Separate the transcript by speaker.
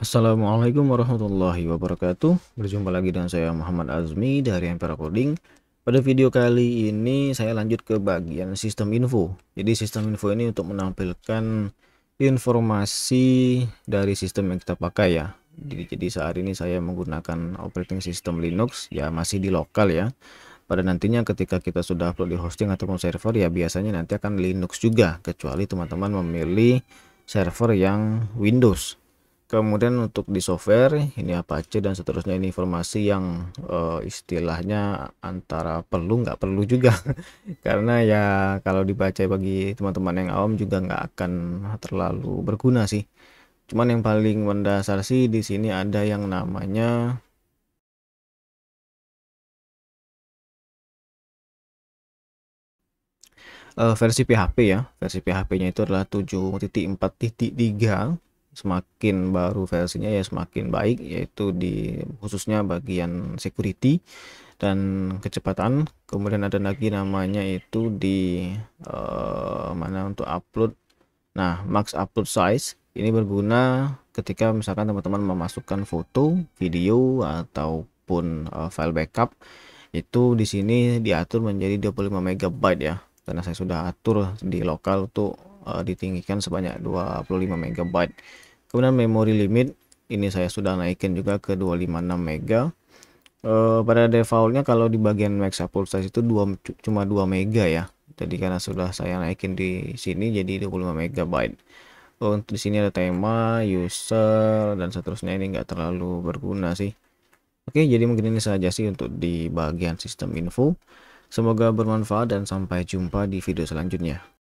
Speaker 1: Assalamualaikum warahmatullahi wabarakatuh Berjumpa lagi dengan saya Muhammad Azmi dari Ampere Coding Pada video kali ini saya lanjut ke bagian sistem info Jadi sistem info ini untuk menampilkan informasi dari sistem yang kita pakai ya Jadi, jadi saat ini saya menggunakan operating system Linux ya masih di lokal ya pada nantinya ketika kita sudah upload di hosting ataupun server ya biasanya nanti akan Linux juga kecuali teman-teman memilih server yang Windows kemudian untuk di software ini apa Apache dan seterusnya ini informasi yang uh, istilahnya antara perlu nggak perlu juga karena ya kalau dibaca bagi teman-teman yang awam juga nggak akan terlalu berguna sih cuman yang paling mendasar sih di sini ada yang namanya eh, versi PHP ya. Versi PHP-nya itu adalah 7.4.3 semakin baru versinya ya semakin baik yaitu di khususnya bagian security dan kecepatan kemudian ada lagi namanya itu di uh, mana untuk upload nah max upload size ini berguna ketika misalkan teman-teman memasukkan foto video ataupun uh, file backup itu di sini diatur menjadi 25 MB ya karena saya sudah atur di lokal untuk uh, ditinggikan sebanyak 25 MB. Kemudian memori limit ini saya sudah naikin juga ke 256 MB. Uh, pada defaultnya kalau di bagian max size itu 2, cuma 2 MB ya. Jadi karena sudah saya naikin di sini jadi 25 MB. Untuk di sini ada tema, user dan seterusnya ini enggak terlalu berguna sih. Oke, jadi mungkin ini saja sih untuk di bagian sistem info. Semoga bermanfaat dan sampai jumpa di video selanjutnya.